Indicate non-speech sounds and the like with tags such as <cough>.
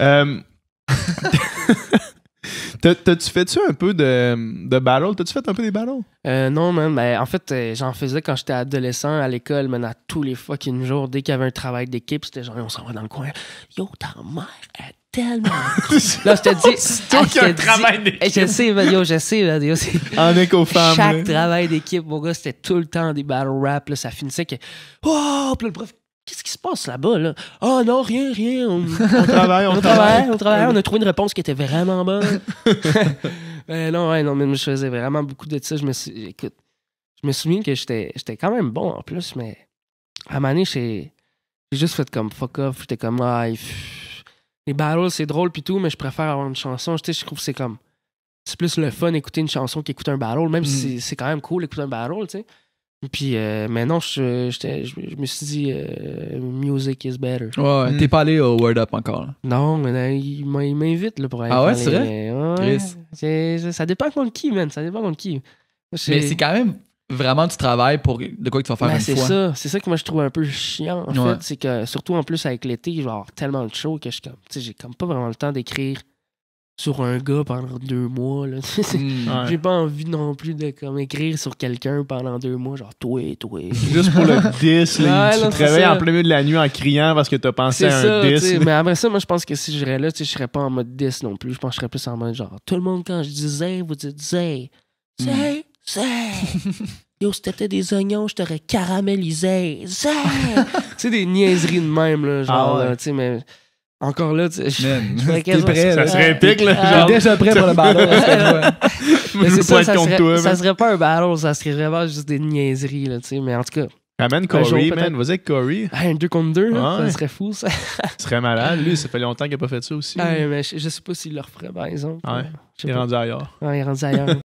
Euh, <laughs> t'as-tu fait-tu un peu de, de battle? T'as-tu fait un peu des battles? Euh, non, man. Ben, en fait, euh, j'en faisais quand j'étais adolescent à l'école, maintenant, tous les fucking jours. Dès qu'il y avait un travail d'équipe, c'était genre, on s'en va dans le coin. Yo, ta mère, elle tellement. là, <laughs> je te dis. Oh, c'est un travail d'équipe. Je sais, yo, je sais, Chaque hein. travail d'équipe, mon gars, c'était tout le temps des battle rap, là, Ça finissait que. Oh! Puis le prof, Qu'est-ce qui se passe là-bas? Là? Ah non, rien, rien. On, <laughs> on travaille, on, travaille, on travaille. On a trouvé une réponse qui était vraiment bonne. Mais <laughs> <laughs> ben non, mais je faisais vraiment beaucoup de ça. Je me je me souviens que j'étais quand même bon en plus, mais à un j'ai juste fait comme fuck off. J'étais comme, ah, les battles, c'est drôle puis tout, mais je préfère avoir une chanson. Je, trouve que c'est comme, c'est plus le fun d'écouter une chanson qu'écouter un barrel, même si mm. c'est quand même cool d'écouter un battle, tu sais. Puis euh, maintenant, je, me suis dit, euh, music is better. Ouais, mm. t'es pas allé au Word Up encore. Non, mais il, m'invite pour aller. Ah ouais, c'est vrai? ça dépend contre qui, man. Ça dépend contre qui. Mais c'est quand même vraiment du travail pour de quoi tu vas faire un ben, une c'est C'est ça, c'est ça que moi je trouve un peu chiant en fait, c'est que surtout en plus avec l'été, je tellement de show que je comme j'ai comme pas vraiment le temps d'écrire sur un gars pendant deux mois. <laughs> Hmm. J'ai pas envie non plus de comme, écrire sur quelqu'un pendant deux mois, genre toi, toi. Juste pour le 10, <laughs> tu te réveilles en plein milieu de la nuit en criant parce que t'as pensé à un 10. mais après ça, moi je pense que si j'irais là, je serais pas en mode 10 non plus. Je pense que je serais plus en mode genre tout le monde quand je disais, vous dites Zay. Hmm. <laughs> Yo, si t'étais des oignons, je t'aurais caramélisé. C'est tu des niaiseries de même, là, genre, ah tu sais, mais. Encore là, tu sais, prêt, Ça serait épique, là. déjà prêt pour le battle. <laughs> mais c'est ça, ça, toi, ça serait pas un battle, ça serait vraiment juste des niaiseries, là, tu sais. Mais en tout cas. Amène Corey, man. Vas-y avec Corey. Ah, un 2 contre 2, ça serait fou, ça. serait malade. Lui, ça fait longtemps qu'il n'a pas fait ça aussi. Ah, mais je, je sais pas s'il le referait, par exemple. Ouais. Il est rendu ailleurs. il est rendu ailleurs.